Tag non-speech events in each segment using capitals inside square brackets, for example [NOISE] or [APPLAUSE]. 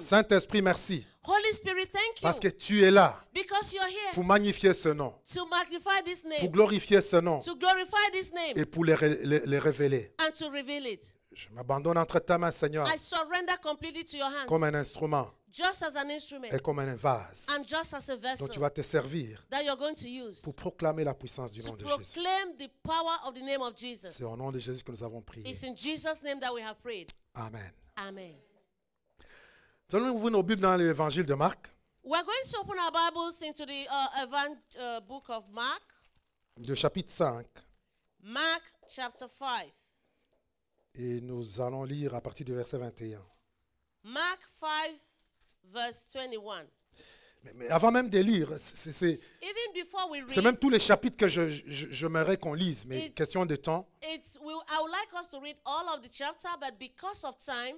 Saint-Esprit, merci. Holy Spirit, thank you. Parce que tu es là Because you're here. pour magnifier ce nom, to magnify this name. pour glorifier ce nom to glorify this name. et pour les, les, révéler. And to reveal it. Je m'abandonne entre ta main, Seigneur, I surrender completely to your hands. comme un instrument just as an instrument, et comme un vase and just as a vessel, dont tu vas te servir that you're going to use, pour proclamer la puissance du nom de Jésus. The power of the name of Jesus. C'est au nom de Jésus que nous avons prié. It's in Jesus name that we have prayed. Amen. Amen. Nous nos Bibles dans l'évangile de Marc. We're going to open our Bibles into the uh, event, uh, book of Mark. De chapitre 5. Mark chapter 5. Et nous allons lire à partir du verset 21. Mark 5 verse 21. Mais, mais avant même de lire, c'est même tous les chapitres que je, je, j'aimerais qu'on lise, mais question de temps. It's, we, I would like us to read all of the chapter, but because of time,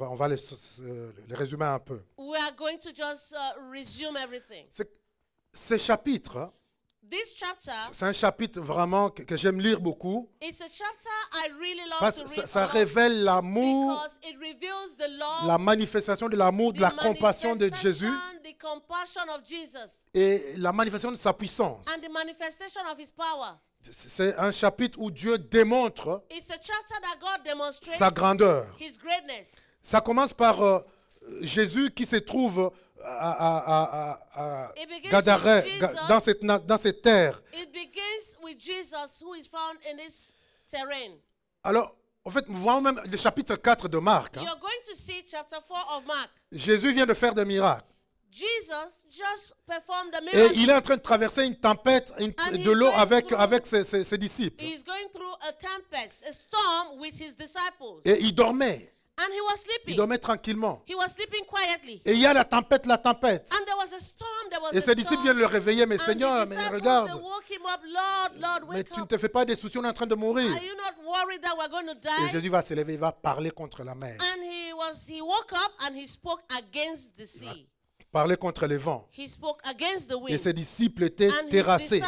on va, euh, les, résumer un peu. Ce chapitre, uh, Ces chapitres, hein, c'est un chapitre vraiment que, j'aime lire beaucoup. parce que ça, révèle l'amour, la manifestation de l'amour, de la compassion de Jésus et la manifestation de sa puissance. C'est un chapitre où Dieu démontre sa grandeur. Ça commence par euh, Jésus qui se trouve euh, à, à, dans, cette, dans cette terre. Alors, en fait, nous voyons même le chapitre 4 de Marc. Hein. Jésus vient de faire des miracles. Jesus just performed miracle. Et il est en train de traverser une tempête une, de l'eau avec, avec ses, ses, ses disciples. A tempest, a storm with his disciples. Et il dormait. And he was sleeping. Il dormait tranquillement. He was sleeping quietly. Et il y a la tempête, la tempête. And there was a storm, there was Et ses disciples viennent le réveiller, mais Seigneur, mais regarde. up, Lord, Lord, mais tu ne te fais pas des soucis, on est en train de mourir. Are you not worried that we're going to die? Et Jésus va se lever, il va parler contre la mer. And he was, he woke up and he spoke against the sea. Ah, parlait contre les vents. Et ses disciples étaient terrassés.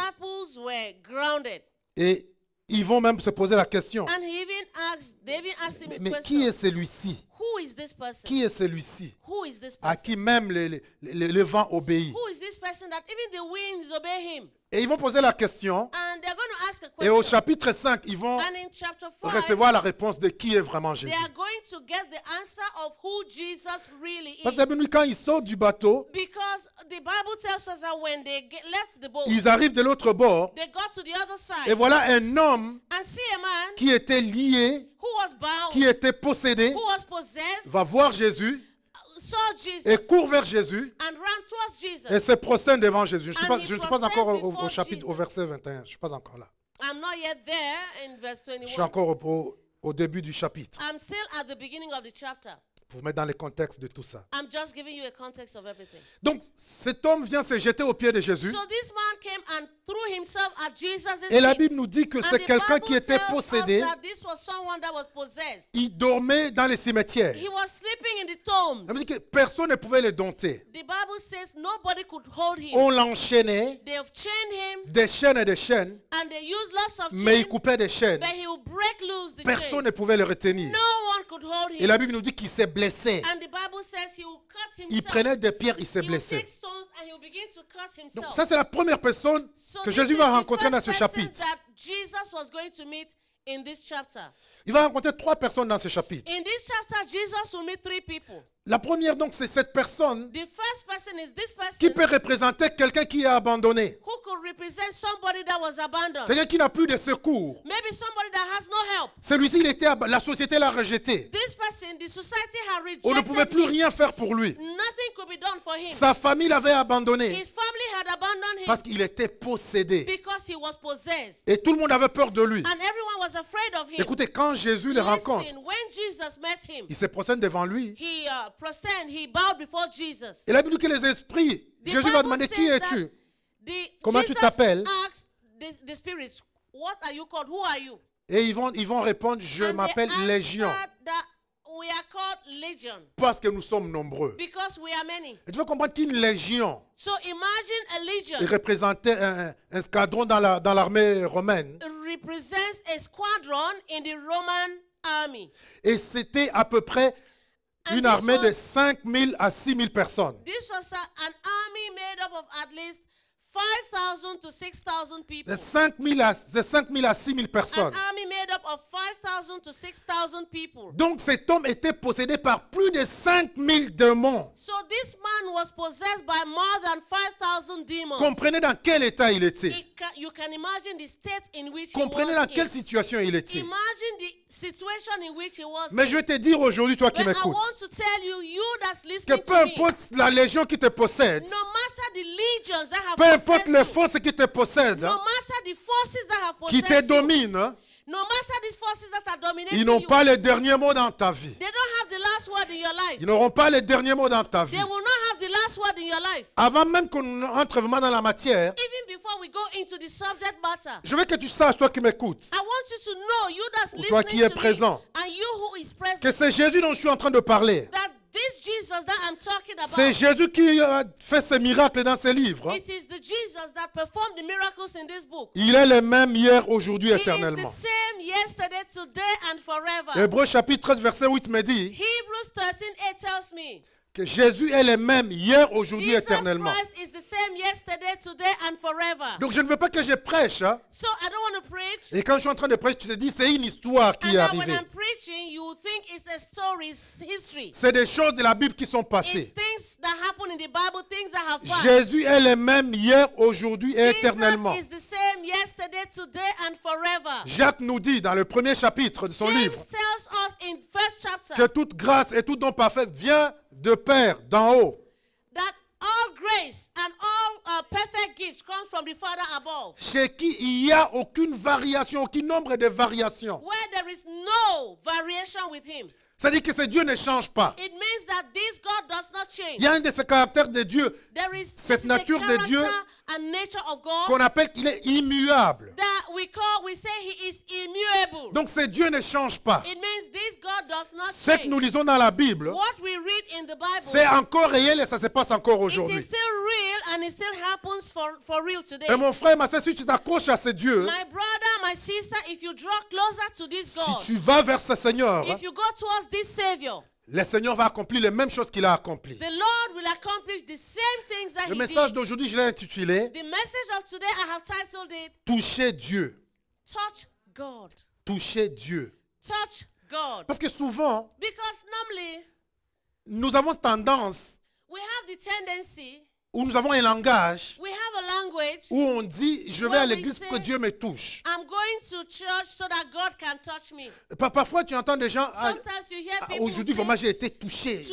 Et ils vont même se poser la question. mais qui est celui-ci Qui est celui-ci à qui même le vent obéit et ils vont poser la question. et au chapitre 5, ils vont recevoir la réponse de qui est vraiment Jésus. Parce que quand ils sortent du bateau, ils arrivent de l'autre bord. et voilà un homme qui était lié, qui était possédé, va voir Jésus et court vers Jésus et se procède devant Jésus. Je ne suis, pas encore au, chapitre, au verset 21. Je ne suis pas encore là. Je suis encore au, au début du chapitre pour vous mettre dans le contexte de tout ça. Donc cet homme vient se jeter aux pieds de Jésus. et la Bible nous dit que c'est quelqu'un qui était possédé. Il dormait dans les cimetières. He was dit que personne ne pouvait le dompter. On l'enchaînait. Des chaînes et des chaînes. mais il coupait des chaînes. personne ne pouvait le retenir. Et la Bible nous dit qu'il s'est il prenait des pierres, il s'est blessé. Donc ça, c'est la première personne que Jésus va rencontrer dans ce chapitre. Il va rencontrer trois personnes dans ce chapitre. La première, donc, c'est cette personne qui peut représenter quelqu'un qui est abandonné. Quelqu'un qui n'a plus de secours. Celui-ci, il était, la société l'a rejeté. On ne pouvait plus rien faire pour lui. Sa famille l'avait abandonné parce qu'il était possédé. Et tout le monde avait peur de lui. Écoutez, quand Jésus les rencontre, il se prosterne devant lui. Uh, Et la Bible dit que les esprits, Jésus va demander qui es-tu Comment tu t'appelles? Et ils vont, ils vont répondre, je m'appelle Légion legion. Parce que nous sommes nombreux. Because we are many. Et tu veux comprendre qu'une légion représentait un, un escadron dans l'armée la, romaine. Represents a squadron in the Roman army. Et c'était à peu près une armée de 5 000 à 6 000 personnes. This was a, an army made up of at least 5,000 to 6,000 people. De 5000 à, de 5 000 à 6 000 personnes. An army made up of 5,000 to 6,000 people. Donc cet homme était possédé par plus de 5000 démons. So this man was possessed by more than 5,000 demons. Comprenez dans quel état il était. It, you can imagine the state in which Comprenez he was dans quelle situation il était. Imagine the situation in which he was Mais in. je vais te dire aujourd'hui, toi But qui m'écoutes, you, you que peu importe la légion qui te possède, no matter the legions that have peu importe les forces qui te possèdent, hein, qui te dominent, hein, Ils n'ont pas les derniers mots dans ta vie. Ils n'auront pas les derniers mots dans ta vie. Avant même qu'on entre vraiment dans la matière, je veux que tu saches, toi qui m'écoutes, toi qui es présent, que c'est Jésus dont je suis en train de parler. C'est Jésus qui a euh, fait ces miracles dans ces livres. Hein. It is the Jesus that performed the miracles in this book. Il est le même hier, aujourd'hui, éternellement. Hébreux chapitre 13, verset 8 me dit Hebrews 13, 8 tells me, que Jésus est le même hier, aujourd'hui, éternellement. Donc je ne veux pas que je prêche. Hein. Et quand je suis en train de prêcher, tu te dis c'est une histoire qui est arrivée. C'est des choses de la Bible qui sont passées. Jésus est le même hier, aujourd'hui et éternellement. Jacques nous dit dans le premier chapitre de son livre que toute grâce et tout don parfait vient de Père, d'en haut. That Chez qui il n'y a aucune variation, aucun nombre de variations. Where there is no variation with him. Ça dit que ce Dieu ne change pas. Il y a un de ces caractères de Dieu, cette nature de Dieu qu'on appelle qu'il est immuable. Donc ce Dieu ne change pas. C'est ce que nous lisons dans la Bible, c'est encore réel et ça se passe encore aujourd'hui. et mon frère, ma sœur, si tu t'accroches à ce Dieu, my sister, if you draw closer to this God, si tu vas vers ce Seigneur, if you go towards this Savior, le Seigneur va accomplir les mêmes choses qu'il a accomplies. The the Lord will accomplish same things that Le message d'aujourd'hui, je l'ai intitulé the message of today, I have titled it, Toucher Dieu. Touch God. Toucher Dieu. Touch God. Parce que souvent, Because normally, nous avons tendance we have the tendency où nous avons un langage où on dit je vais à l'église pour que Dieu me touche. parfois tu entends des gens ah, ah, aujourd'hui moi j'ai été touché.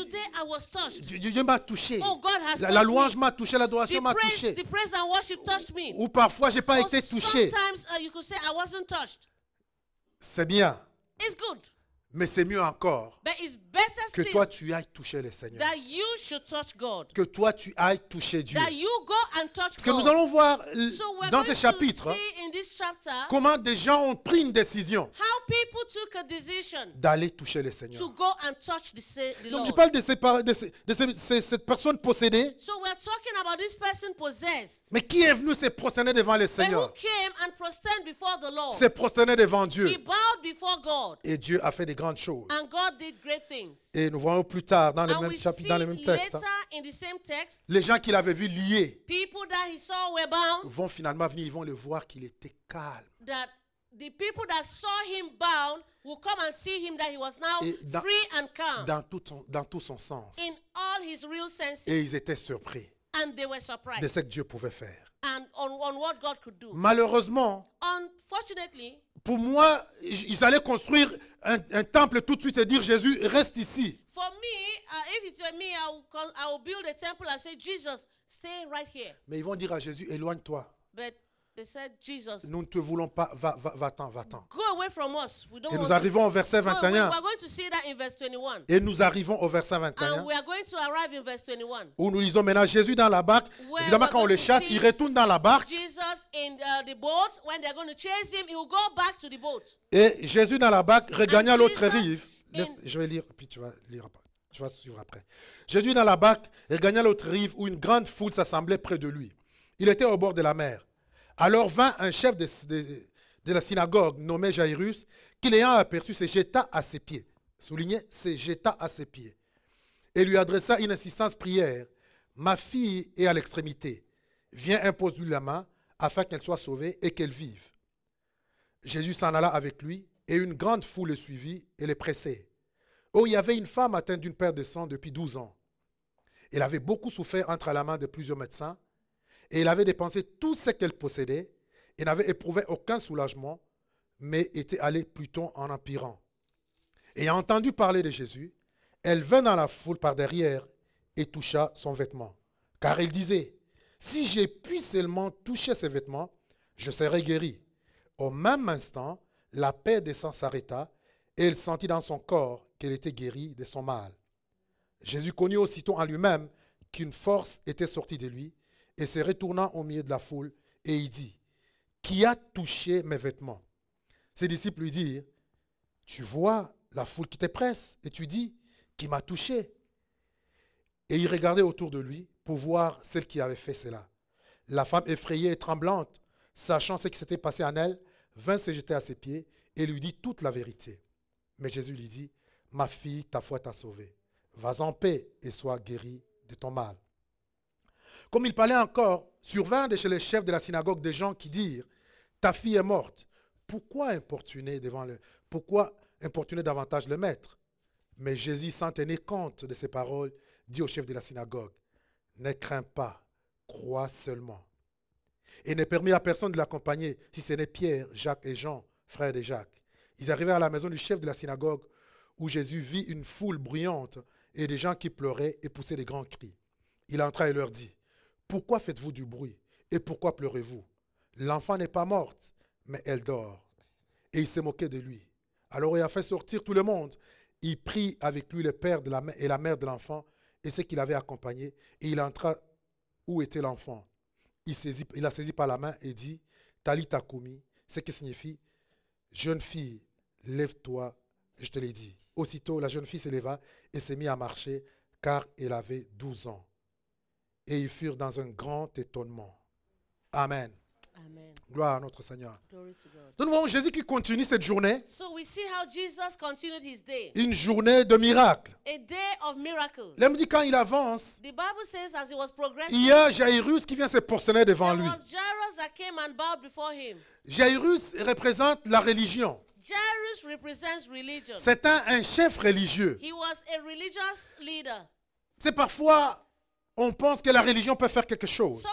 Dieu, m'a touché. Oh, la, louange m'a touché, l'adoration m'a touché. Ou, parfois parfois j'ai pas été touché. Uh, C'est bien. Mais c'est mieux encore que toi tu ailles toucher le Seigneur. Que toi tu ailles toucher Dieu. Parce que nous allons voir euh, dans ce chapitre comment des gens ont pris une décision d'aller toucher le Seigneur. Donc je parle de, cette personne possédée. mais qui est venu se prosterner devant le Seigneur? Se prosterner devant Dieu. Et Dieu a fait des grandes et nous voyons plus tard dans le même chapitre, dans le même texte, les gens qu'il avait vus liés vont finalement venir, ils vont le voir qu'il était calme. dans, tout, son, sens. In all his real Et ils étaient surpris de ce que Dieu pouvait faire. Malheureusement, pour moi, ils allaient construire un, temple tout de suite et dire Jésus, reste ici. Mais ils vont dire à Jésus, éloigne-toi nous ne te voulons pas, va-t'en, va, ten Et nous arrivons au verset 21. Et nous arrivons au verset 21. Où nous lisons maintenant Jésus dans la barque. Évidemment, quand on le chasse, il retourne dans la barque. Et Jésus dans la barque regagna l'autre rive. Je vais lire, puis tu vas Tu vas suivre après. Jésus dans la barque regagna l'autre rive où une grande foule s'assemblait près de lui. Il était au bord de la mer. Alors vint un chef de, la synagogue nommé Jairus, qui l'ayant aperçu, se jeta à ses pieds. Souligné, se jeta à ses pieds. Et lui adressa une insistance prière. Ma fille est à l'extrémité. Viens, imposer lui la main, afin qu'elle soit sauvée et qu'elle vive. Jésus s'en alla avec lui, et une grande foule le suivit et le pressait. Oh, il y avait une femme atteinte d'une perte de sang depuis douze ans. Elle avait beaucoup souffert entre la main de plusieurs médecins et il avait dépensé tout ce qu'elle possédait et n'avait éprouvé aucun soulagement, mais était allé plutôt en empirant. Et entendu parler de Jésus, elle vint dans la foule par derrière et toucha son vêtement. Car il disait, si j'ai pu seulement toucher ses vêtements, je serai guéri. Au même instant, la paix des sangs s'arrêta et elle sentit dans son corps qu'elle était guérie de son mal. Jésus connut aussitôt en lui-même qu'une force était sortie de lui et se retournant au milieu de la foule, et il dit, Qui a touché mes vêtements Ses disciples lui dirent, Tu vois la foule qui te presse, et tu dis, Qui m'a touché Et il regardait autour de lui pour voir celle qui avait fait cela. La femme effrayée et tremblante, sachant ce qui s'était passé en elle, vint se jeter à ses pieds et lui dit toute la vérité. Mais Jésus lui dit, Ma fille, ta foi t'a sauvée. Vas en paix et sois guérie de ton mal. Comme il parlait encore, survint de chez les chefs de la synagogue des gens qui dirent Ta fille est morte. Pourquoi importuner, devant le, pourquoi importuner davantage le maître Mais Jésus, sans tenir compte de ces paroles, dit au chef de la synagogue Ne crains pas, crois seulement. Et ne permit à personne de l'accompagner, si ce n'est Pierre, Jacques et Jean, frères de Jacques. Ils arrivèrent à la maison du chef de la synagogue, où Jésus vit une foule bruyante et des gens qui pleuraient et poussaient des grands cris. Il entra et leur dit pourquoi faites-vous du bruit et pourquoi pleurez-vous L'enfant n'est pas morte, mais elle dort. Et il s'est moqué de lui. Alors il a fait sortir tout le monde. Il prit avec lui le père de la et la mère de l'enfant et ceux qui l'avaient accompagné. Et il entra où était l'enfant. Il, la saisit par la main et dit, Talita Koumi, ce qui signifie, jeune fille, lève-toi, je te l'ai dit. Aussitôt, la jeune fille s'éleva et s'est mise à marcher, car elle avait 12 ans. Et ils furent dans un grand étonnement. Amen. Gloire à notre Seigneur. Nous voyons Jésus qui continue cette journée. Une journée de miracles. A L'homme dit quand il avance, il y a Jairus qui vient se prosterner devant lui. Jairus représente la religion. C'est un, un chef religieux. C'est parfois on pense que la religion peut faire quelque chose.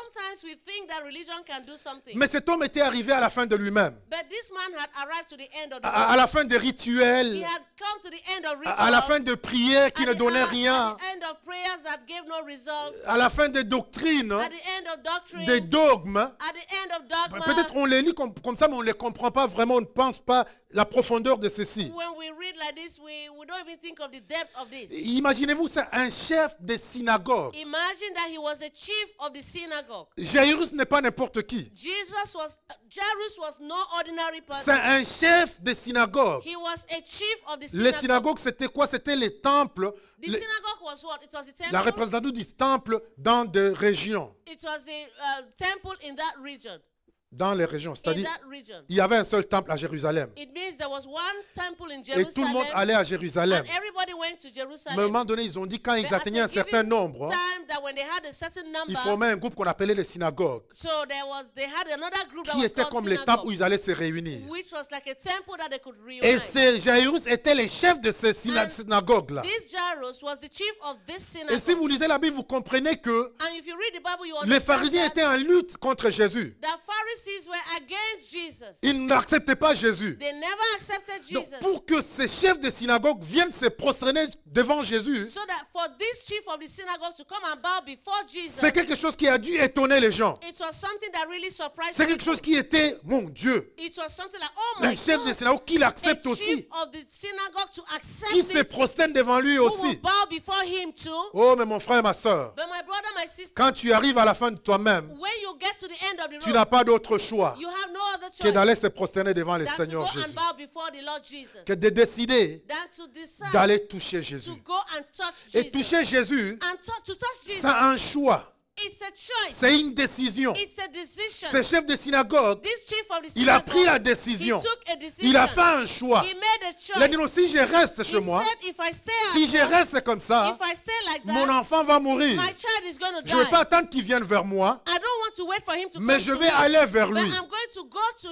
Mais cet homme était arrivé à la fin de lui-même. À, la fin des rituels. À, la fin de prières qui ne donnaient rien. À la fin des doctrines. Des dogmes. Peut-être on les lit comme, comme ça, mais on ne les comprend pas vraiment, on ne pense pas la profondeur de ceci. Like Imaginez-vous, c'est un chef de synagogue. Imagine that he was a chief of the synagogue. Jairus n'est pas n'importe qui. Jesus was, Jairus was no ordinary person. C'est un chef de synagogue. He was a chief of the synagogue. Les synagogues, c'était quoi? C'était les temples. The les... synagogue was what? It was the temple. La représentation du temple dans des régions. It was the uh, temple in that region dans les régions. C'est-à-dire, il y avait un seul temple à Jérusalem. Et tout le monde allait à Jérusalem. À un moment donné, ils ont dit quand ils atteignaient un certain nombre, hein, ils formaient un groupe qu'on appelait les synagogues, qui était comme les temples où ils allaient se réunir. Et ces Jairus étaient les chefs de ces synagogues-là. Et si vous lisez la Bible, vous comprenez que les pharisiens étaient en lutte contre Jésus. Ils n'acceptaient pas Jésus. Donc, pour que ces chefs de synagogue viennent se prosterner devant Jésus, c'est quelque chose qui a dû étonner les gens. c'est quelque chose qui était, mon Dieu, oh les chefs de synagogue qui l'acceptent aussi, qui se prosternent devant lui aussi. Oh, mais mon frère et ma soeur, quand tu arrives à la fin de toi-même, tu n'as pas d'autre choix que d'aller se prosterner devant le Seigneur Jésus. Que de décider d'aller toucher Jésus. Et toucher Jésus, c'est un choix. C'est une décision. Ce chef de synagogue, il a pris la décision. Il a fait un choix. Il a dit, si je reste chez moi, si je reste comme ça, mon enfant va mourir. Je ne veux pas attendre qu'il vienne vers moi, mais je vais aller vers lui.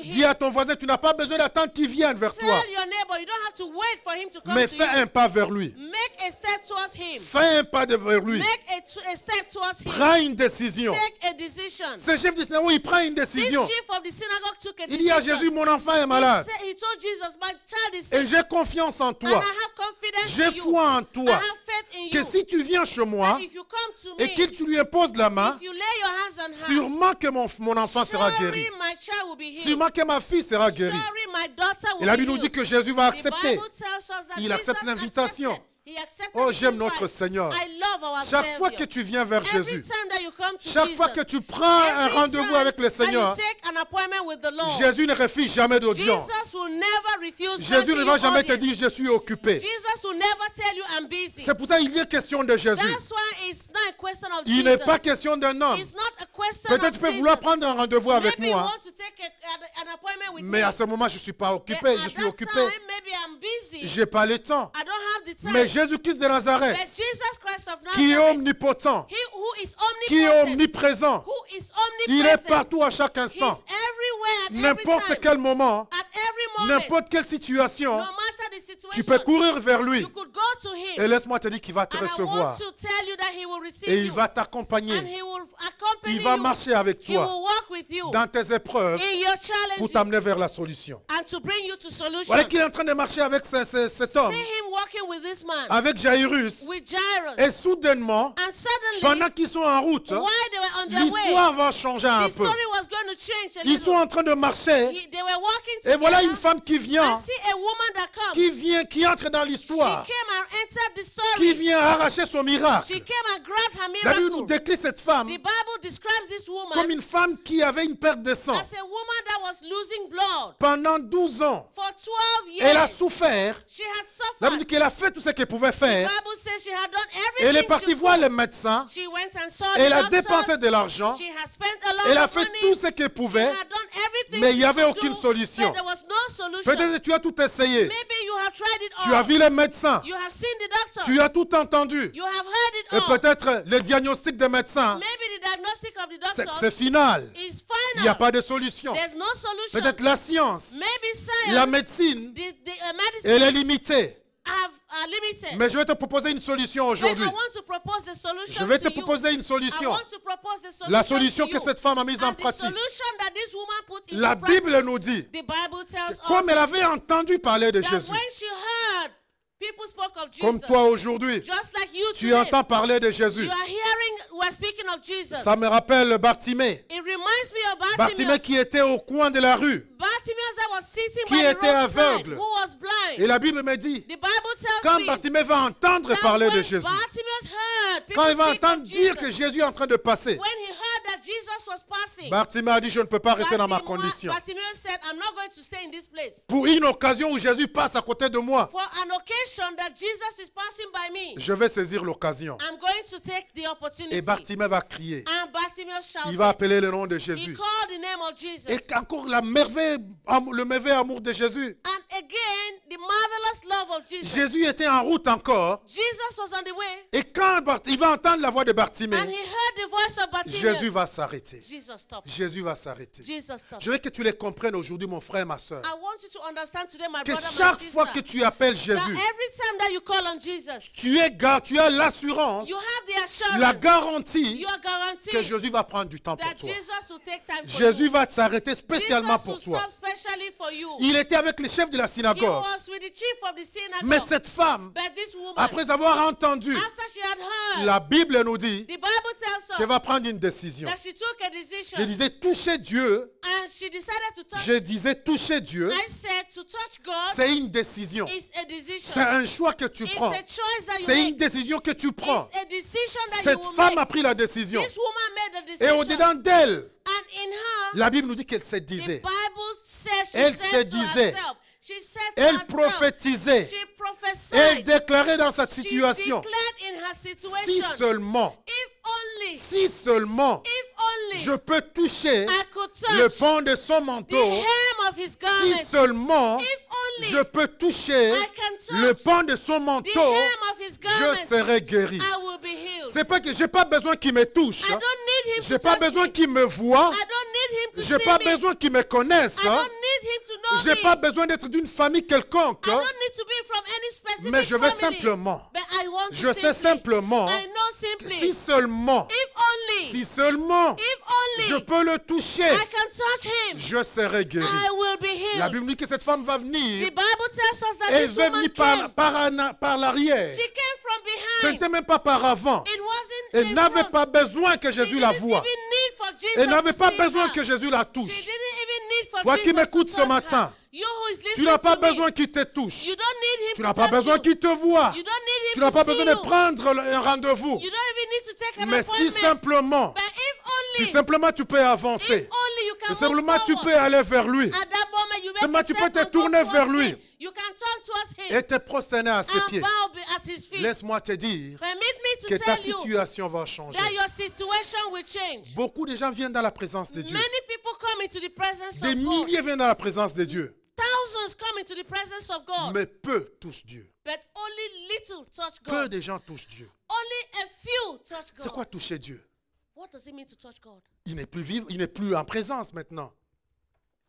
Dis à ton voisin, tu n'as pas besoin d'attendre qu'il vienne vers toi. Mais fais un pas vers lui. Fais un pas vers lui. Prends une décision. Ce chef du synagogue, il prend une décision. il dit à Jésus, mon enfant est malade. Et j'ai confiance en toi. J'ai foi en toi. que si tu viens chez moi et que tu lui imposes la main, sûrement que mon, mon enfant sera guéri. Sûrement que ma fille sera guérie. Et la Bible nous dit que Jésus va accepter. Il accepte l'invitation. Oh, j'aime notre Seigneur. Chaque fois que tu viens vers Jésus, chaque fois que tu prends un rendez-vous avec le Seigneur, Jésus ne refuse jamais d'audience. Jésus ne va jamais te dire je suis occupé. C'est pour ça qu'il est question de Jésus. Il n'est pas question d'un homme. Peut-être tu peux vouloir prendre un rendez-vous avec moi. Mais à ce moment, je ne suis pas occupé. Je suis occupé. j'ai n'ai pas le temps. Mais je Jésus-Christ de Nazareth, qui est omnipotent, qui est omniprésent, il est partout à chaque instant, n'importe quel moment, n'importe quelle situation, tu peux courir vers lui. Et laisse-moi te dire qu'il va te recevoir. Et il va t'accompagner. Il va marcher avec toi dans tes épreuves pour t'amener vers la solution. Voilà qu'il est en train de marcher avec cet homme, avec Jairus. Et soudainement, pendant qu'ils sont en route, l'histoire va changer un peu. Ils sont en train de marcher. Et voilà une femme qui vient. Qui vient qui entre dans l'histoire, qui vient arracher son miracle. La Bible nous décrit cette femme comme une femme qui avait une perte de sang. Pendant 12 ans, elle a souffert. La Bible dit qu'elle a fait tout ce qu'elle pouvait faire. Elle est partie voir les médecins. Elle a dépensé de l'argent. Elle a fait tout ce qu'elle pouvait. Mais il n'y avait aucune solution. Peut-être que tu as tout essayé. Tu as vu les médecins. Tu as tout entendu. Et peut-être le diagnostic des médecins. C'est final. Il n'y a pas de solution. Peut-être la science. la médecine, uh, elle est limitée. Mais je vais te proposer une solution aujourd'hui. Je vais te proposer une solution. La solution que cette femme a mise en pratique. La Bible nous dit, comme elle avait entendu parler de Jésus, comme toi aujourd'hui, tu entends parler de Jésus. Ça me rappelle Bartimée. Bartimée qui était au coin de la rue, qui était aveugle, et la Bible me dit, quand Bartimée va entendre parler de Jésus, quand il va entendre dire que Jésus est en train de passer, was a dit, je ne peux pas rester dans ma condition. Pour une occasion où Jésus passe à côté de moi. Je vais saisir l'occasion. Et Bartimée va crier. Il va appeler le nom de Jésus. Et encore la merveille, le merveilleux amour de Jésus. Jésus était en route encore. Et quand il va entendre la voix de Bartimée, Jésus va s'arrêter. Jésus va s'arrêter. Je veux que tu les comprennes aujourd'hui, mon frère, ma soeur. que chaque fois que tu appelles Jésus, tu, es, tu as l'assurance, la garantie que Jésus va prendre du temps pour toi. Jésus va s'arrêter spécialement pour toi. Il était avec les chefs de la synagogue. Mais cette femme, après avoir entendu, la Bible nous dit qu'elle va prendre une décision. Je disais toucher Dieu. Je disais toucher Dieu. C'est une décision. C'est un choix que tu prends. C'est une décision que tu prends. Cette femme a pris la décision. Et au-dedans d'elle, la Bible nous dit qu'elle se disait. Elle se disait. Elle prophétisait. Elle déclarait dans sa situation. Si seulement. Si seulement je peux toucher le pont de son manteau si seulement je peux toucher le pan de son manteau, je serai guéri. C'est pas que j'ai pas besoin qu'il me touche. J'ai pas besoin qu'il me voie. J'ai pas besoin qu'il me connaisse. Hein. Je n'ai pas besoin d'être d'une famille quelconque. Hein. mais je veux simplement. je sais simplement. si seulement. si seulement. je peux le toucher. je serai guéri. La Bible dit que cette femme va venir. elle veut venir par, par l'arrière. Ce n'était même pas par avant. Elle n'avait pas besoin que Jésus la voie. Elle n'avait pas besoin que Jésus la touche. Toi qui m'écoute ce matin, tu n'as pas besoin qu'il te touche. Tu n'as pas besoin qu'il te voie. Tu n'as pas besoin de prendre un rendez-vous. Mais si simplement, si simplement tu peux avancer, si simplement tu peux aller vers lui, si simplement tu peux te tourner vers lui et te prosterner à ses pieds. Laisse-moi te dire que ta situation va changer. Beaucoup de gens viennent dans la présence de Dieu. Des milliers viennent dans la présence de Dieu. Thousands come into the presence of God. Mais peu touchent Dieu. But only little touch God. Peu de gens touchent Dieu. Only a few touch God. C'est quoi toucher Dieu? What does it mean to touch God? Il n'est plus vivre, il n'est plus en présence maintenant.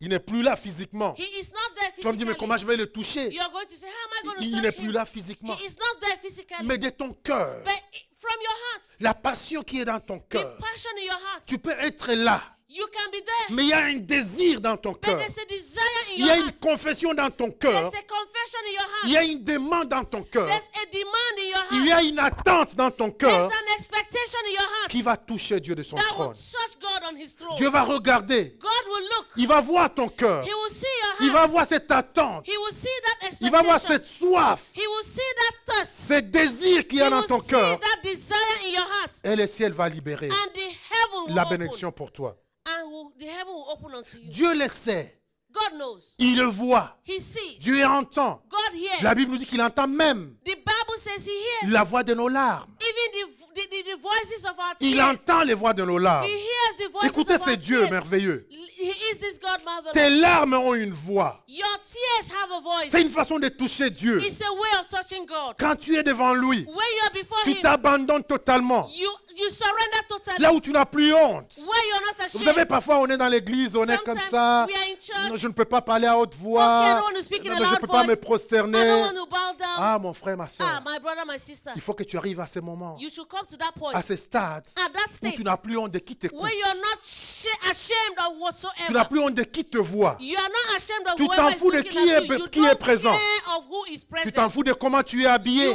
Il n'est plus là physiquement. He is not there tu vas me dire, mais comment je vais le toucher you are going to say, How am I going to Il n'est plus là physiquement. He is not there mais de ton cœur, la passion qui est dans ton cœur, tu peux être là. Mais il y a un désir dans ton cœur. Il y a une confession dans ton cœur. Il y a une demande dans ton cœur. Il y a une attente dans ton cœur qui va toucher Dieu de son trône. Dieu va regarder. Il va voir ton cœur. Il va voir cette attente. Il va voir cette soif. Ce désir qu'il y a dans ton cœur. Et le ciel va libérer la bénédiction pour toi. Will, the heaven will open unto you. Dieu le sait. God knows. Il le voit. He sees. Dieu entend. God hears. La Bible nous dit qu'il entend même the Bible says he hears. la voix de nos larmes. Even the, the, the voices of our tears. Il entend les voix de nos larmes. He hears the voices Écoutez of ce Dieu tears. merveilleux. He is this God marvelous. Tes larmes ont une voix. Your tears have a voice. C'est une façon de toucher Dieu. It's a way of touching God. Quand tu es devant lui, When you are before tu t'abandonnes totalement. You Là où tu n'as plus honte. Vous savez, parfois on est dans l'église, on est comme ça. je ne peux pas parler à haute voix. je ne peux pas me prosterner. Ah, mon frère, ma soeur. Ah, Il faut que tu arrives à ce moment. À ce stade où tu n'as plus honte de qui t'écoute. Tu n'as plus honte de qui te voit. Tu t'en fous de qui est, qui est présent. Tu t'en fous de comment tu es habillé.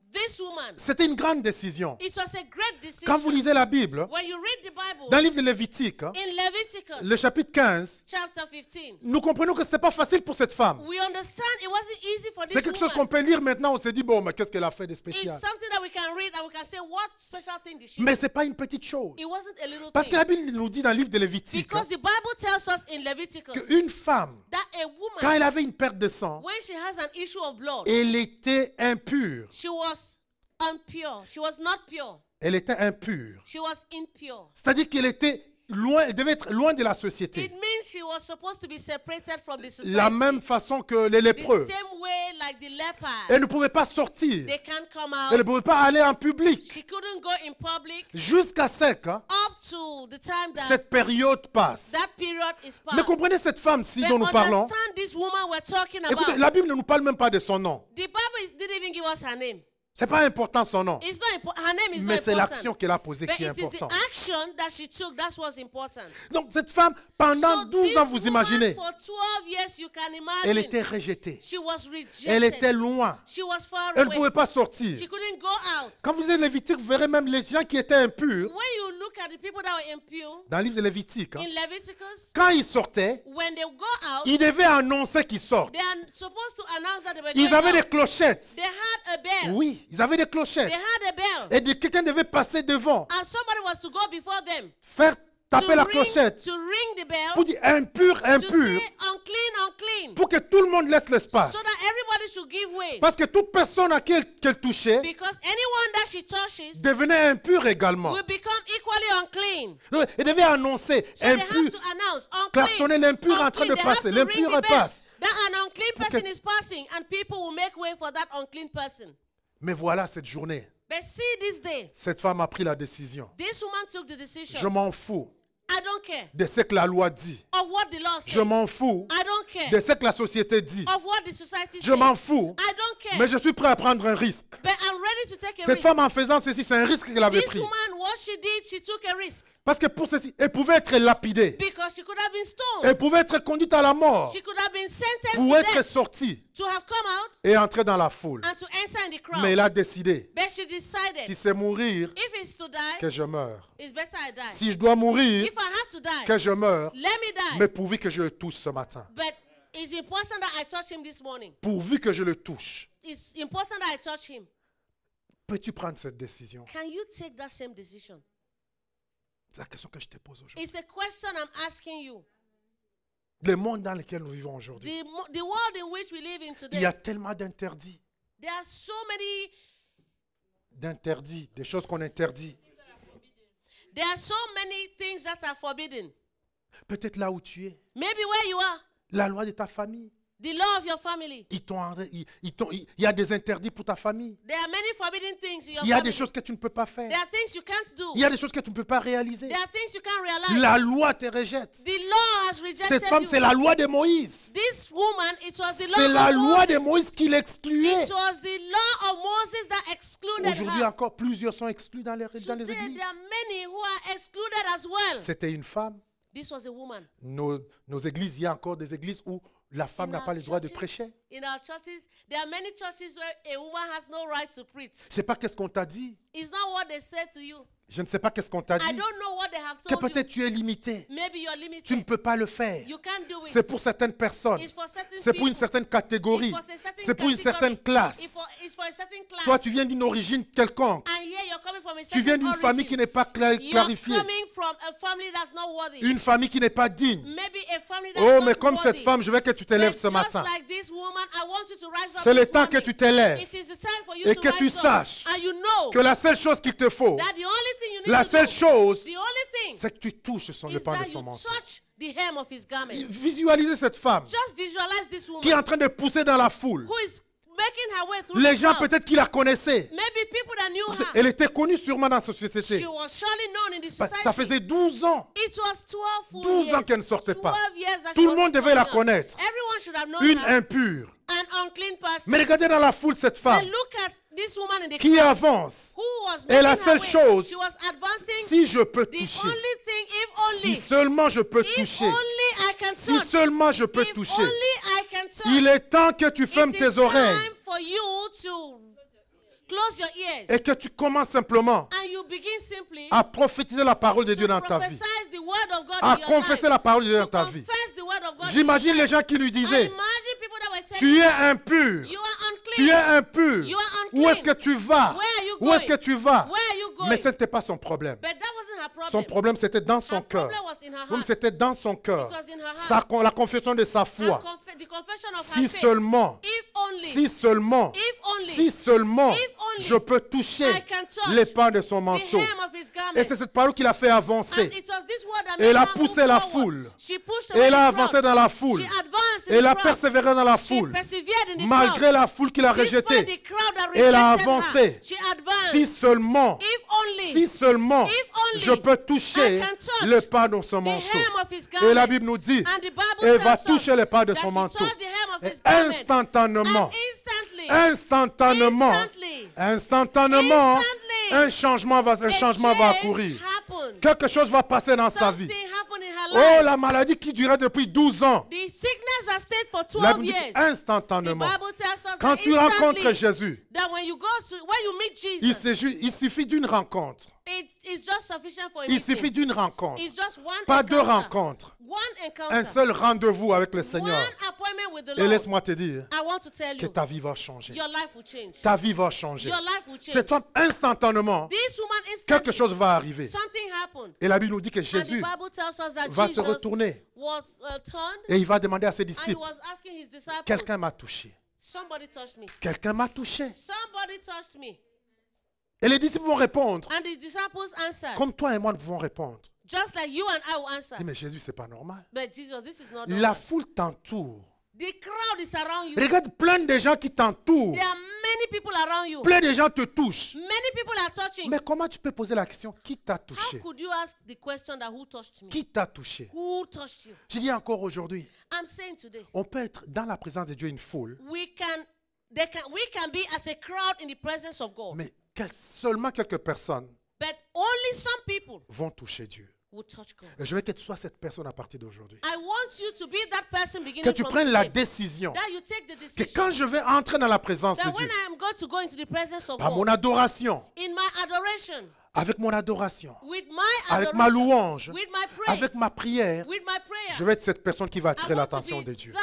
C'était une grande décision. Quand vous lisez la Bible, dans le livre de Lévitique, le chapitre 15, nous comprenons que ce n'était pas facile pour cette femme. C'est quelque chose qu'on peut lire maintenant, on se dit, bon, mais qu'est-ce qu'elle a fait de spécial Mais ce n'est pas une petite chose. Parce que la Bible nous dit dans le livre de Lévitique une femme, quand elle avait une perte de sang, elle était impure. Impure. She was not pure. Elle était impure. She was impure. C'est-à-dire qu'elle était loin, elle devait être loin de la société. It means she was supposed to be separated from the society. La même façon que les lépreux. The same way like the lepers. Elle ne pouvait pas sortir. They can't come out. Elle ne pouvait pas aller en public. She couldn't go in public. Jusqu'à ce que that. cette période passe. That period is past. Mais comprenez cette femme si But dont nous parlons. This woman we're talking about. Écoutez, la Bible ne nous parle même pas de son nom. The Bible didn't even give us her name n'est pas important son nom. Mais c'est l'action qu'elle a posée qui est importante. Donc cette femme, pendant 12 ans, vous imaginez, elle était rejetée. Elle était loin. elle ne pouvait pas sortir. Quand vous êtes Lévitique, vous verrez même les gens qui étaient impurs. dans le livre de Lévitique, hein. quand ils sortaient, ils devaient annoncer qu'ils sortent. Ils avaient des clochettes. Oui ils avaient des clochettes. They had a bell. Et de, quelqu'un devait passer devant, And somebody was to go before them. faire taper to la ring, clochette to ring the bell, pour dire impur, impur, to say unclean, unclean, pour que tout le monde laisse l'espace. So that everybody should give way. Parce que toute personne à qui elle, qu'elle touchait Because anyone that she touches devenait impure également. Will become equally unclean. Elle devait annoncer so impur, klaxonner l'impur en train de passer, l'impur passe. That an unclean person okay. is passing and people will make way for that unclean person. Mais voilà cette journée. this Cette femme a pris la décision. the decision. Je m'en fous. I don't care. De ce que la loi dit. Je m'en fous. De ce que la société dit. je m'en fous. I don't care. Mais je suis prêt à prendre un risque. But I'm ready to take a Cette femme en faisant ceci, c'est un risque qu'elle avait pris. Parce que pour ceci, elle pouvait être lapidée. Elle pouvait être conduite à la mort. pour être sortie. et entrer dans la foule. Mais elle a décidé. si c'est mourir, que je meurs Si je dois mourir, que je meure. Mais pourvu que je le touche ce matin. Pourvu que je le touche. Peux-tu prendre cette décision? C'est la question que je te pose aujourd'hui. Le monde dans lequel nous vivons aujourd'hui. Il y a tellement d'interdits. There are so many D'interdits, des choses qu'on interdit. there are so many things that are forbidden. Peut-être là où tu es. Maybe where you are, La loi de ta famille. The law of your family. Ils ils, ils il y a des interdits pour ta famille. There are many forbidden things in your il y a family. des choses que tu ne peux pas faire. There are things you can't do. Il y a des choses que tu ne peux pas réaliser. There are things you can't realize. La loi te rejette. The law has rejected Cette femme, c'est la loi de Moïse. This woman, it was the law c'est la loi de Moïse qui l'excluait. It was the law of Moses that excluded Aujourd'hui her. encore, plusieurs sont exclus dans les, Today, dans les églises. There are many who are excluded as well. C'était une femme. This was a woman. Nos, nos églises, il y a encore des églises où la femme n'a pas le droit de prêcher. Je ne sais C'est pas qu'est-ce qu'on t'a dit. Je ne sais pas qu'est-ce qu'on t'a dit. que peut-être tu es limité. Tu ne peux pas le faire. C'est pour certaines personnes. C'est pour une certaine catégorie. C'est pour une certaine classe. Toi, tu viens d'une origine quelconque. tu viens d'une famille qui n'est pas clarifiée. Une famille qui n'est pas digne. oh, mais comme cette femme, je veux que tu t'élèves ce matin. C'est le temps que tu t'élèves et que tu saches que la seule chose qu'il te faut, la seule chose, c'est que tu touches son, le de son manteau. Visualisez cette femme qui est en train de pousser dans la foule. Les gens peut-être qui la connaissaient. Elle était connue sûrement dans la société. Bah, ça faisait 12 ans. 12 ans qu'elle ne sortait pas. Tout le monde devait la connaître. Une impure. Mais regardez dans la foule cette femme qui avance. Et la seule chose, si je peux toucher, si seulement je peux toucher, si seulement je peux toucher, il est temps que tu fermes tes oreilles et que tu commences simplement à prophétiser la parole de Dieu dans ta vie, à confesser la parole de Dieu dans ta vie. J'imagine les gens qui lui disaient, tu es impur. Tu es impur. Où est-ce que tu vas Où est-ce que tu vas Mais ce n'était pas son problème. Son problème, c'était dans son cœur. c'était dans son cœur. la confession de sa foi. Si seulement, si seulement, si seulement, je peux toucher les pans de son manteau. Et c'est cette parole qui l'a fait avancer. Elle a poussé la foule. Elle a avancé dans la foule. Elle a persévéré dans la foule. Malgré la foule qui l'a rejetée, elle a avancé. Si seulement, si seulement je peux toucher le pas de son manteau. Et la Bible nous dit, elle va toucher le pas de son manteau. Et instantanément, instantanément, instantanément, un changement va, un changement va accourir. Quelque chose va passer dans sa vie. Oh, la maladie qui durait depuis 12 ans. la instantanément. Quand tu rencontres Jésus, il, suffit d'une rencontre. il suffit d'une rencontre. pas deux rencontres un seul rendez-vous avec le Seigneur. Et laisse-moi te dire que ta vie va changer. Ta vie va changer. C'est homme, instantanément, quelque chose va arriver. Et la Bible nous dit que Jésus va se retourner. Uh, et il va demander à ses disciples, quelqu'un m'a touché. Quelqu'un m'a touché. Et les disciples vont répondre. Comme toi et moi, nous pouvons répondre. Just like you and I will answer. Dis, mais Jésus, c'est pas normal. But Jesus, this is not normal. La foule t'entoure. The crowd is around you. Regarde plein de gens qui t'entourent. There are many people around you. Plein de gens te touchent. Many people are touching. Mais comment tu peux poser la question qui t'a touché? How could you ask the question that who touched me? Qui t'a touché? Who touched you? Je dis encore aujourd'hui. I'm saying today. On peut être dans la présence de Dieu une foule. We can, they can, we can be as a crowd in the presence of God. Mais seulement quelques personnes. But only some people vont toucher Dieu. Et je veux que tu sois cette personne à partir d'aujourd'hui. Que tu prennes la décision que quand je vais entrer dans la présence de Dieu, par mon adoration, avec mon adoration, avec ma louange, avec ma prière, je vais être cette personne qui va attirer l'attention de Dieu.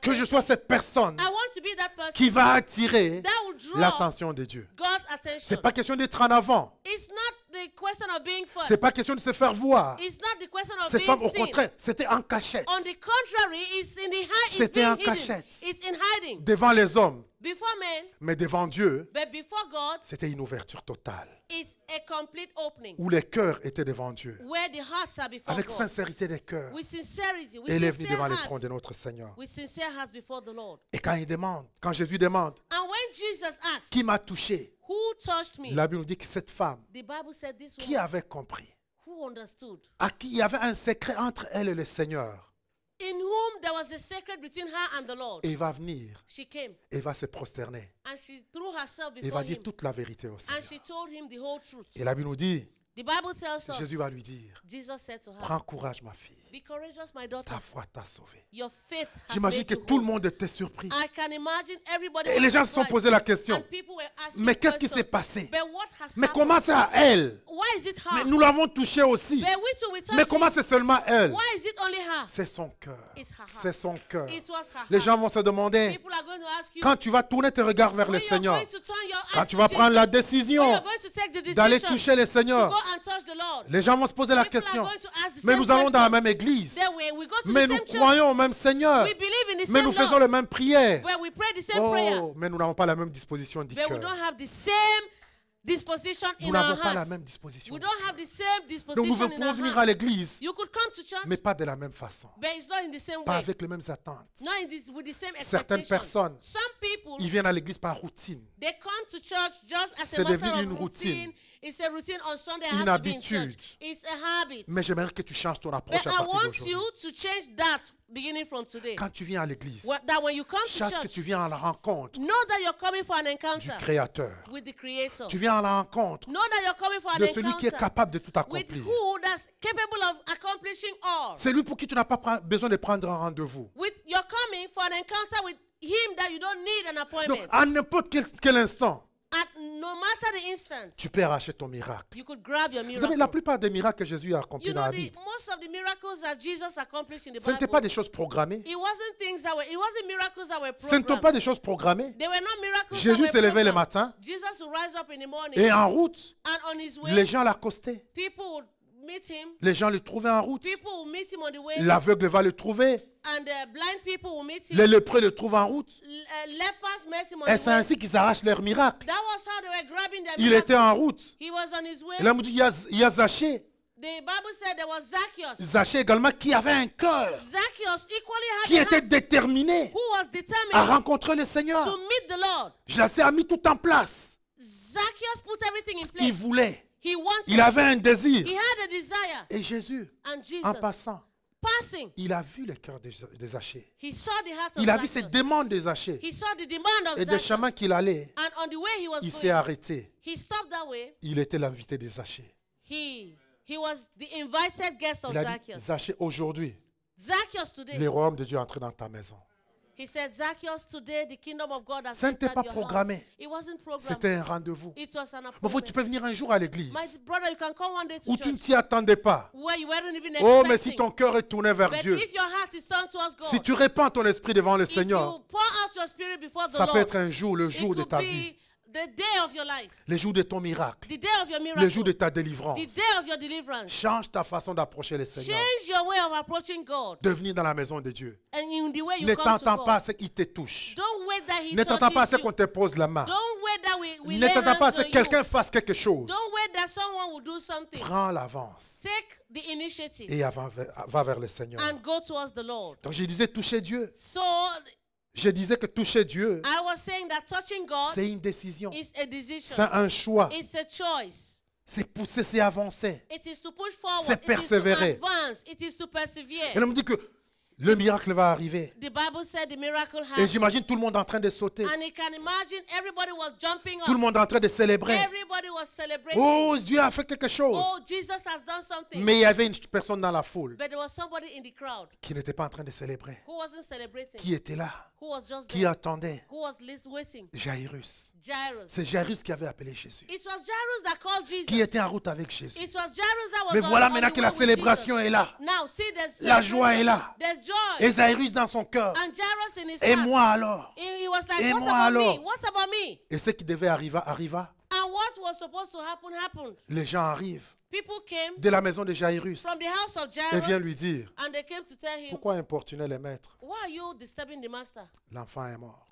Que je sois cette personne qui va attirer l'attention de Dieu. Ce n'est pas question d'être en avant. C'est pas question de se faire voir. Cette femme, au contraire, c'était en cachette. C'était en cachette. Devant les hommes mais devant Dieu, c'était une ouverture totale. où les cœurs étaient devant Dieu. avec sincérité des cœurs. With est venu devant le trône de notre Seigneur. Et quand il demande, quand Jésus demande, qui m'a touché? La Bible dit que cette femme, qui avait compris, à qui il y avait un secret entre elle et le Seigneur. In whom there was a secret between her and the Lord. Et va venir. She came. Et va se prosterner. And she threw herself before Et va dire him. toute la vérité au Seigneur. And she told him the whole truth. Et la Bible nous dit. The Bible tells us. va lui dire. Jesus said to her. Prends courage ma fille. Ta foi t'a sauvé. J'imagine que tout le monde était surpris. Et les gens se sont posé la question. Mais qu'est-ce qui s'est passé Mais comment c'est à elle Mais nous l'avons touchée aussi. Mais comment c'est seulement elle C'est son cœur. C'est son cœur. Les gens vont se demander quand tu vas tourner tes regards vers le Seigneur, quand tu vas prendre la décision d'aller toucher le Seigneur, les gens vont se poser la question. Mais nous allons dans la même église mais nous croyons au même Seigneur. Mais nous faisons la même prière. Oh, mais nous n'avons pas la même disposition du disposition nous n'avons pas la même disposition. Donc vous pouvez venir à l'église, mais pas de la même façon. Pas avec les mêmes attentes. Certaines personnes, ils viennent à l'église par routine. C'est devenu une routine. Une habitude. Mais j'aimerais que tu changes ton approche à partir beginning from today. Quand tu viens à l'église, that when you come to sache que church, tu viens à la rencontre know that you're coming for an encounter du encounter Créateur. with the Creator. Tu viens à la rencontre Know that you're coming for an de celui qui est capable de tout accomplir. with who that's capable of accomplishing all. C'est lui pour qui tu n'as pas besoin de prendre un rendez-vous. With you're coming for an encounter with him that you don't need an Donc, appointment. à n'importe quel, quel instant, tu peux arracher ton miracle. Vous savez, la plupart des miracles que Jésus a accomplis dans la Bible, ce n'étaient pas des choses programmées. Ce n'étaient pas des choses programmées. Jésus se levait le matin. Et en route, les gens l'accostaient. Les gens le trouvaient en route. L'aveugle va le trouver. Les lépreux le trouvent en route. Uh, Et c'est ainsi qu'ils arrachent leur miracle. Il était en route. il y a, Zaché. Zaché Zachée. également qui avait un cœur. qui était déterminé à rencontrer le Seigneur. To a mis tout en place. Zacchaeus place. Il voulait. Il avait un désir. Et Jésus, en passant, il a vu le cœur des, des Il a vu ses demandes des Zachée. Et le chemin qu'il allait, il s'est arrêté. Il était l'invité des Zachée. Il a dit, Zachée, aujourd'hui, le royaume de Dieu est entré dans ta maison. Ça n'était pas programmé. C'était un rendez-vous. Mon frère, tu peux venir un jour à l'église. Où tu ne t'y attendais pas. oh, mais si ton cœur est tourné vers Dieu. si tu répands ton esprit devant le Seigneur. ça peut être un jour, le jour de ta vie. The day of your life. Les jours de ton miracle. The day of your miracle. Les jours de ta délivrance. The day of your deliverance. Change ta façon d'approcher le Seigneur. Change your way of approaching God. Devenir dans la maison de Dieu. And in the way you ne t'attends pas à ce qu'il te touche. Don't wait that he ne t'attends pas à ce qu'on te pose la main. Don't wait that we, we ne t'attends pas à ce que quelqu'un fasse quelque chose. Don't wait that someone will do something. Prends l'avance. Take the initiative. Et va vers, va vers le Seigneur. And go towards the Lord. Donc je disais toucher Dieu. So je disais que toucher Dieu, c'est une décision. C'est un choix. C'est pousser, c'est avancer. C'est persévérer. Et elle me dit que le miracle va arriver. Et j'imagine tout le monde en train de sauter. Tout le monde en train de célébrer. Oh, Dieu a fait quelque chose. Oh, Mais il y avait une personne dans la foule qui n'était pas en train de célébrer. Qui était là. qui attendait. Jairus. C'est Jairus qui avait appelé Jésus. Qui était en route avec Jésus. Mais voilà maintenant que la célébration est là. la joie est là et Jairus dans son cœur. Et moi alors Et moi alors Et ce qui devait arriver arriva. what was supposed to happen, happened. Les gens arrivent de la maison de Jairus et viennent lui dire and they came to tell him, Pourquoi importuner les maîtres L'enfant est mort.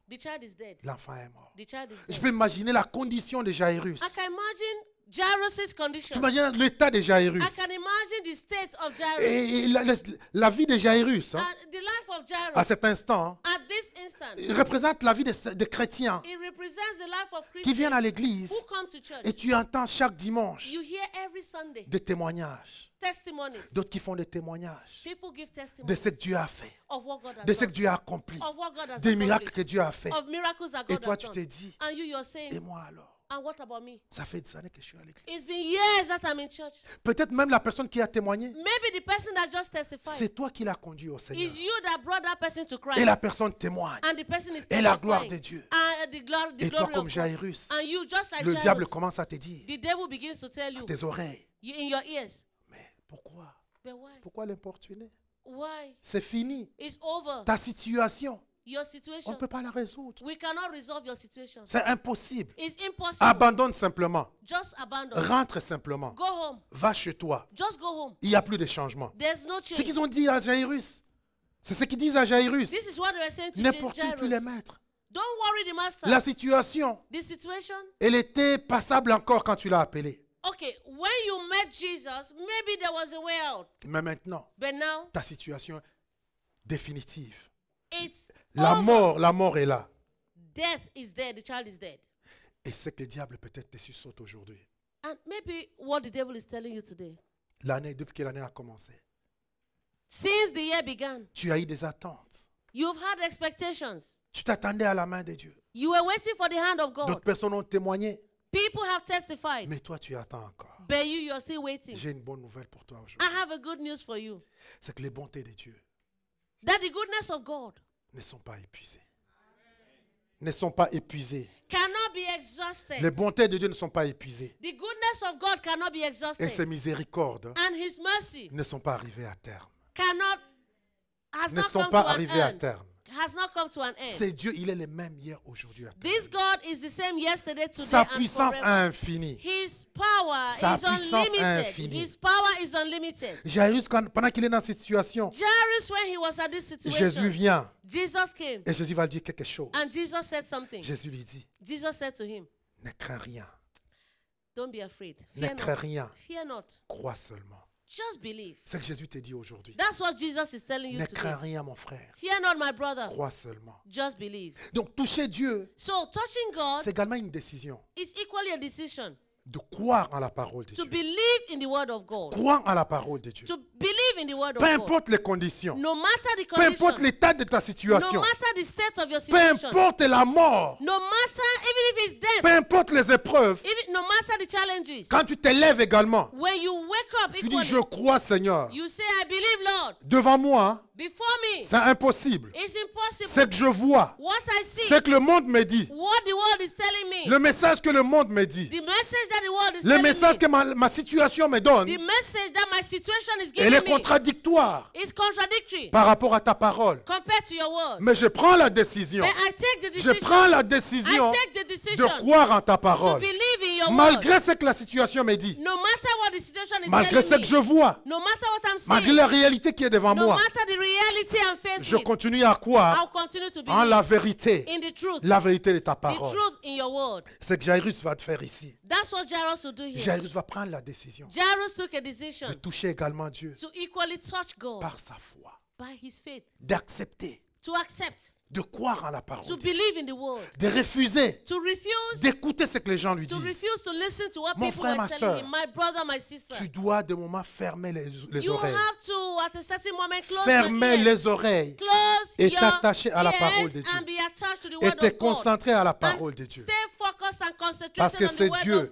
L'enfant est mort. The child is dead. Je peux imaginer la condition de Jairus. I can imagine Jairus's condition. Tu imagines l'état de Jairus. I can imagine the state of Jairus. Et la, la, la vie de Jairus, hein, uh, the life of Jairus, à cet instant, hein? at this instant, il représente la vie des, des chrétiens it represents the life of Christians qui viennent à l'église. Who come to church. Et tu entends chaque dimanche you hear every Sunday, des témoignages. D'autres qui font des témoignages People give testimonies. de ce que Dieu a fait, of what God has de ce que Dieu a accompli, of what God has des miracles que Dieu a fait. Of miracles that God et toi, has tu t'es dit, and you, saying, et moi alors And what about me? Ça fait des années que je suis à l'église. It's been years that I'm in church. Peut-être même la personne qui a témoigné. Maybe the person that just testified. C'est toi qui l'as conduit au Seigneur. It's you that brought that person to Christ. Et la personne témoigne. And the person is Et la gloire de Dieu. And uh, the glory, the Et toi comme Jairus. And you just like le Jairus. diable commence à te dire. The devil begins to tell you. À tes oreilles. in your ears. Mais pourquoi? But why? Pourquoi l'importuner? Why? C'est fini. It's over. Ta situation. On ne peut pas la résoudre. C'est impossible. Abandonne simplement. Rentre simplement. Va chez toi. Il n'y a plus de changement. There's Ce qu'ils ont dit à Jairus. C'est ce qu'ils disent à Jairus. N'importe qui peut les mettre. La situation, elle était passable encore quand tu l'as appelé. Mais maintenant, ta situation définitive, la mort, la mort est là. Death is there, the child is dead. Et c'est que le diable peut-être te sursaute aujourd'hui. And maybe what the devil is telling you today. L'année, depuis que l'année a commencé. Since the year began. Tu as eu des attentes. You've had expectations. Tu t'attendais à la main de Dieu. You were waiting for the hand of God. D'autres personnes ont témoigné. People have testified. Mais toi, tu attends encore. But you, you're still waiting. J'ai une bonne nouvelle pour toi aujourd'hui. I have a good news for you. C'est que les bontés de Dieu. That the goodness of God ne sont pas épuisés. Ne sont pas épuisées. Les bontés de Dieu ne sont pas épuisées. Et ses miséricordes ne sont pas arrivées à terme. ne sont pas arrivées à terme has not come to an end. C'est Dieu, il est le même hier, aujourd'hui, This God is the same yesterday, today, Sa puissance and forever. infinie. His power Sa is puissance unlimited. infinie. His power is unlimited. Jairus, quand, pendant qu'il est dans cette situation, Jairus, when he was at this situation, Jésus vient. Jesus came. Et Jésus va lui dire quelque chose. And Jesus said something. Jésus lui dit. Jesus said to him. Ne crains rien. Don't be afraid. Fear ne crains rien. Fear not. Crois seulement. Just believe. C'est ce que Jésus te dit aujourd'hui. That's what Jesus is telling you Ne today. crains rien, mon frère. Fear not, my brother. Crois seulement. Just believe. Donc, toucher Dieu, So touching God c'est également une décision. is equally a decision de croire en la parole de to Dieu. Believe in the word of God. Croire en la parole de Dieu. To believe in the word of Peu importe God. les conditions. No matter the condition. Peu importe l'état de ta situation. No matter the state of your situation. Peu importe la mort. No matter even if it's death. Peu importe les épreuves. Even, no matter the challenges. Quand tu t'élèves également. When you wake up tu dis je crois Seigneur. You say I believe Lord. Devant moi. Hein, c'est impossible. C'est que je vois. C'est que le monde me dit. Le message que le monde me dit. le message que ma, situation me donne. Elle est contradictoire. Par rapport à ta parole. Mais je prends la décision. Je prends la décision de croire en ta parole. Malgré ce que la situation me dit. Malgré ce que je vois. Malgré la réalité qui est devant moi reality and faith Je continue à croire en la vérité. In the truth, la vérité de ta parole. C'est que Jairus va te faire ici. That's what Jairus, will do here. Jairus va prendre la décision. Jairus took a decision de toucher également Dieu. To equally touch God par sa foi. By his faith. D'accepter. To accept de croire en la parole, to believe in the word, de refuser, d'écouter ce que les gens lui to disent. Refuse to listen to what Mon frère, ma soeur, tu dois de moment fermer les, you oreilles. Have to, at a certain moment, close fermer your les oreilles et t'attacher à la parole de Dieu. et te concentrer à la parole de Dieu. Parce que c'est Dieu.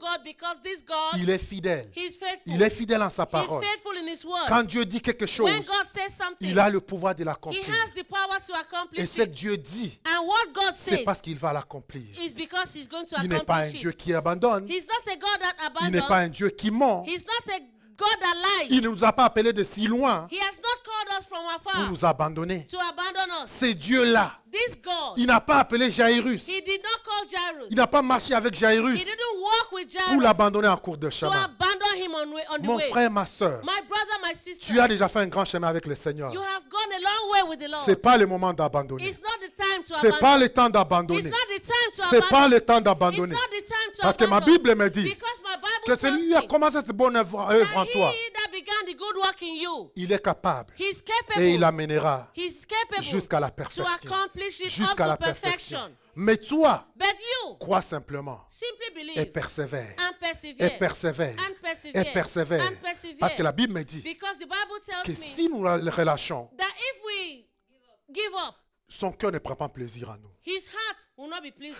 il est fidèle. Il est fidèle en sa parole. Quand Dieu dit quelque chose, il a le pouvoir de l'accomplir. Et ce que Dieu dit, c'est parce qu'il va l'accomplir. Il n'est pas un Dieu qui abandonne. Il n'est pas un Dieu qui ment. Il ne nous a pas appelés de si loin. He has Pour nous abandonner. To abandon C'est Dieu là. Il n'a pas appelé Jairus. Il n'a pas marché avec Jairus. Pour l'abandonner en cours de chemin. Mon frère, ma soeur. Tu as déjà fait un grand chemin avec le Seigneur. Ce n'est pas le moment d'abandonner. Ce n'est pas le temps d'abandonner. Ce n'est pas le temps d'abandonner. Parce que ma Bible me dit. C'est lui qui a commencé cette bonne œuvre, en toi, il est capable et il amènera jusqu'à la perfection. Mais toi, crois simplement et persévère. Et persévère. Et persévère. Parce que la Bible me dit que si nous le relâchons, son cœur ne prend pas plaisir à nous.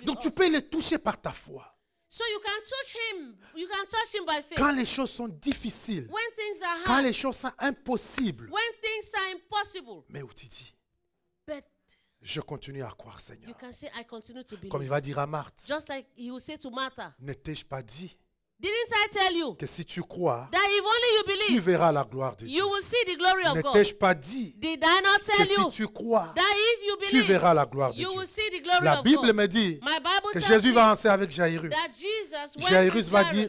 Donc tu peux le toucher par ta foi. So you can touch him. You can touch him by faith. Quand les choses sont difficiles, when things are hard, quand les choses sont impossibles, when things are impossible, mais où tu dis, But je continue à croire, Seigneur. You can say, I continue to believe. Comme il va dire à Marthe, Just like he will say to Martha, nétais je pas dit que si tu crois, tu verras la gloire de Dieu. Ne tai je pas dit que si tu crois, tu verras la gloire de Dieu. la Bible me dit que Jésus va danser avec Jairus. Jairus va dire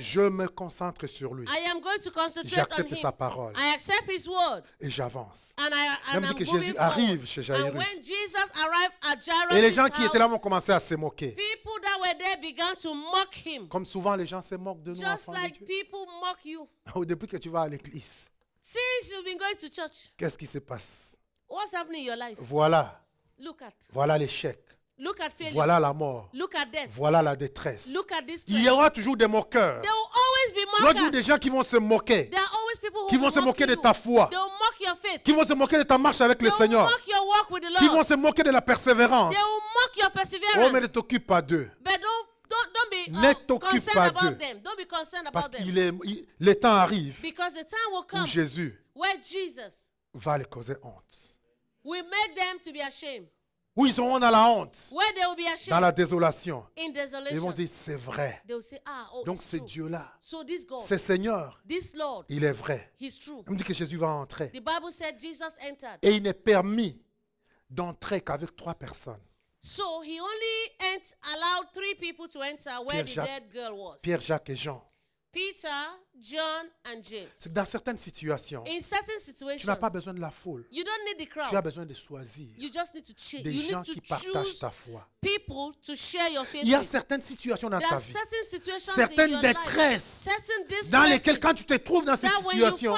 je me concentre sur lui. I am going to concentrate on him. J'accepte sa parole. I accept his word. Et j'avance. And I Il me dit que Jésus arrive chez Jairus. And when Jesus arrived at Jairus. Et les gens qui étaient là ont commencé à se moquer. People that were there began to mock him. Comme souvent, les gens se moquent de nous. Just like People mock you. [LAUGHS] Depuis que tu vas à l'église, Since going to church. qu'est-ce qui se passe? What's happening in your life? Voilà. Look at. Voilà l'échec. Voilà la mort. Voilà la détresse. Il y aura toujours des moqueurs. Il y aura toujours des gens qui vont se moquer. qui vont se moquer de ta foi. Qui vont se moquer de ta marche avec le Seigneur. Qui vont se moquer de la persévérance. Oh, mais ne t'occupe pas d'eux. ne uh, t'occupe pas d'eux. Parce que le temps arrive Because the time will come où Jésus Jesus va les causer honte. We make them to be ashamed où ils seront dans la honte, dans la désolation. Ils vont dire, c'est vrai. Ah, oh, Donc c'est Dieu-là. ce c'est Seigneur. il est vrai. me dit que Jésus va entrer. Et il n'est permis d'entrer qu'avec trois personnes. Pierre, Jacques et Jean. Peter, John and James. C'est que dans certaines situations, In certain situations, tu n'as pas besoin de la foule. You don't need the crowd. Tu as besoin de choisir you just need to choose. des you gens need to qui partagent ta foi. People to share your faith Il y a certaines situations dans There ta vie, situations certaines détresses dans lesquelles quand tu te trouves dans cette situation,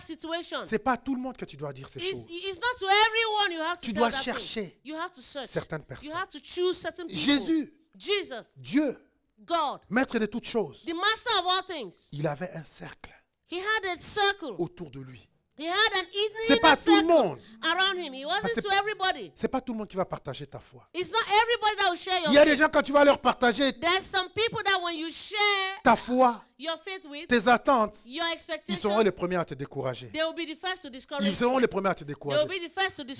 situation ce n'est pas à tout le monde que tu dois dire ces it's, choses. It's not to everyone you have to tu dois chercher you have to certaines personnes. You have to choose certain Jésus, Jesus, Dieu, maître de toutes choses, il avait un cercle autour de lui. C'est pas tout le monde. C'est pas tout le monde qui va partager ta foi. Il y a des gens quand tu vas leur partager ta foi, tes attentes, ils seront les premiers à te décourager. ils seront les premiers à te décourager.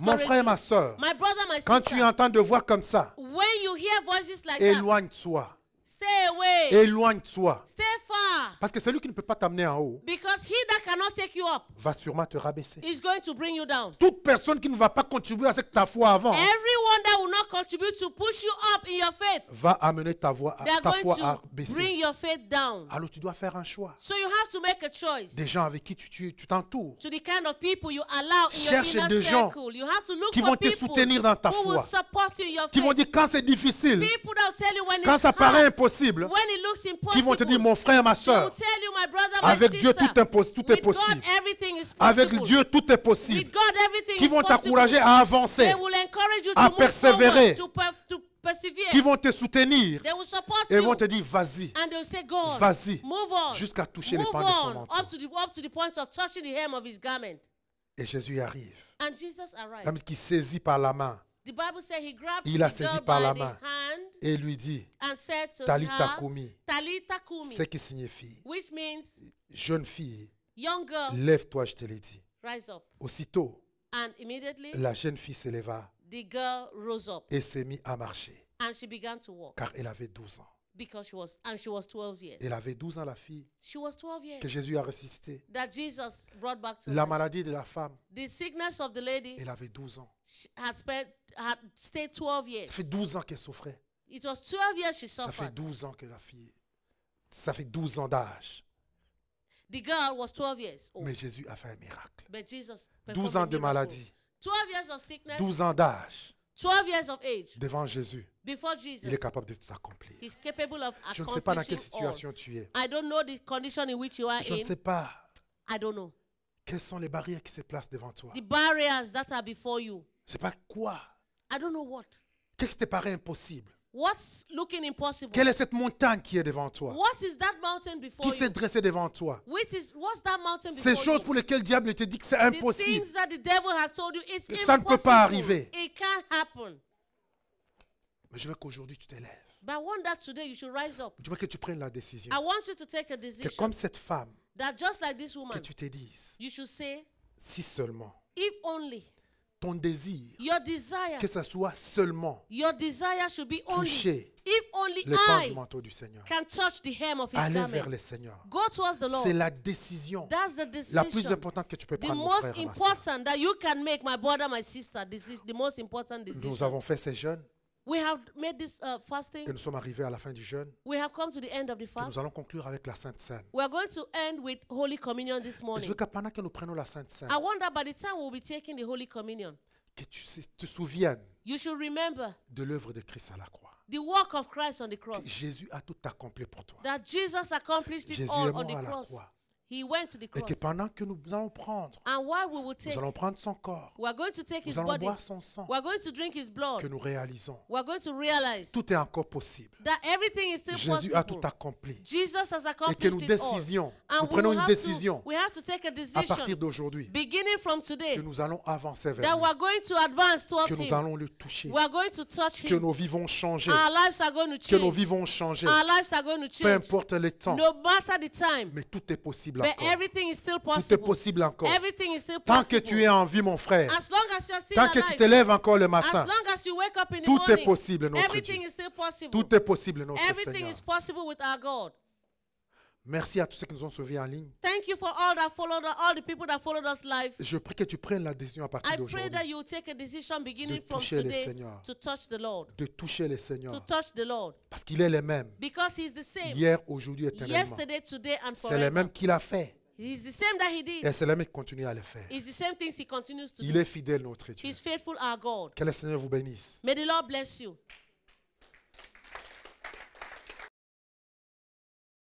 Mon frère et ma soeur, quand tu entends de voix comme ça, éloigne-toi. Éloigne-toi. Parce que celui qui ne peut pas t'amener en haut Because he that cannot take you up va sûrement te rabaisser. Is going to bring you down. Toute personne qui ne va pas contribuer à ce que ta foi avance Everyone that will not contribute to push you up in your faith va amener ta, voix, à, ta foi à baisser. Bring your faith down. Alors tu dois faire un choix. So you have to make a choice. Des gens avec qui tu t'entoures. Tu, tu to the kind of people you allow in Cherche your inner des gens circle. You have to look qui vont te soutenir dans ta foi. Who will support you in your faith. Qui vont dire quand c'est difficile, people that will tell you when quand it's ça hard, paraît impossible, qui vont te dire, mon frère, ma soeur, avec Dieu, tout, est possible. Avec Dieu, tout est possible. Qui vont t'encourager à avancer, à persévérer qui vont te soutenir et vont te dire vas-y, vas-y, jusqu'à toucher les pans de son manteau. Et Jésus arrive. qui saisit par la main il a saisi par la main et lui dit Talita Kumi, ce qui signifie Jeune fille, lève-toi, je te l'ai dit. Aussitôt, la jeune fille s'éleva et s'est mise à marcher. Car elle avait 12 ans. Because she was, and she was 12 years. Elle avait 12 ans, la fille She was 12 years. que Jésus a ressuscitée. That Jesus brought back to La her. maladie de la femme, The sickness of the lady elle avait 12 ans. she had spent had stayed 12 years. Ça fait 12 ans qu'elle souffrait. It was 12 years she suffered. Ça fait 12 ans que la fille. Ça fait 12 ans d'âge. The girl was 12 years old. Mais Jésus a fait un miracle. but Jesus 12 ans de maladie, 12 years of sickness, 12 ans d'âge 12 years of age devant Jésus. Before Jesus, il est capable de tout accomplir. He's capable of accomplishing Je ne sais pas dans quelle situation all. tu es. I don't know the condition in which you are Je ne sais pas. I don't know. Quelles sont les barrières qui se placent devant toi? The barriers that are before you. Je ne sais pas quoi. I don't know what. Qu'est-ce qui te paraît impossible? What's looking impossible? Quelle est cette montagne qui est devant toi? What is that mountain before qui s'est dressé devant toi? Which is, what's that mountain before Ces choses you? pour lesquelles le diable te dit que c'est impossible. The things that the devil has told you, it's Ça impossible. ne peut pas arriver. It can't happen. Mais je veux qu'aujourd'hui tu t'élèves. But I want that today you should rise up. Je veux que tu prennes la décision. I want you to take a decision. Que comme cette femme, that just like this woman, que tu te dises, you should say, si seulement, if only, ton désir, your desire, que ce soit seulement, your desire should be only, toucher if only le pan du manteau du Seigneur. Can touch the hem of his Aller garment. vers le Seigneur. Go towards the Lord. C'est la décision That's the decision. la plus importante que tu peux prendre, mon frère, important that you can make, my brother, my sister. This is the most important decision. Nous avons fait ces jeunes. We have made this uh, fasting. Et nous sommes arrivés à la fin du jeûne. We have come to the end of the fast. nous allons conclure avec la Sainte Seine. We are going to end with Holy Communion this morning. Et je veux que pendant que nous prenons la Sainte Seine, I wonder by the time we'll be taking the Holy Communion. Que tu te souviennes you should remember de l'œuvre de Christ à la croix. The work of Christ on the cross. Que Jésus a tout accompli pour toi. That Jesus accomplished it Jésus all est mort on the à cross. La croix. Et que pendant que nous allons prendre, nous allons prendre son corps, nous allons boire son sang, que nous réalisons, tout est encore possible. Jésus a tout accompli. et que nous décisions, nous prenons une décision à partir d'aujourd'hui, que nous allons avancer vers lui, que nous allons le toucher, que nos vies vont changer, que nos vies vont changer, peu importe le temps, mais tout est possible tout est possible encore. Tant que tu es en vie, mon frère. Tant que tu te lèves encore le matin. Tout est possible, notre Dieu. Tout est possible, notre Seigneur. Merci à tous ceux qui nous ont suivis en ligne. Thank you for all that followed all the people that followed us live. Je prie que tu prennes la décision à partir d'aujourd'hui. I pray that you take a decision beginning from today to touch the Lord. De toucher le Seigneur. To touch the Lord. Parce qu'il est le même. Because he is the same. Hier, aujourd'hui, éternellement. Yesterday, today and forever. C'est le même qu'il a fait. He's the same that he did. Et c'est le même qui continue à le faire. It's the same things he continues to Il do. est fidèle notre Dieu. He's faithful our God. Que le Seigneur vous bénisse. May the Lord bless you.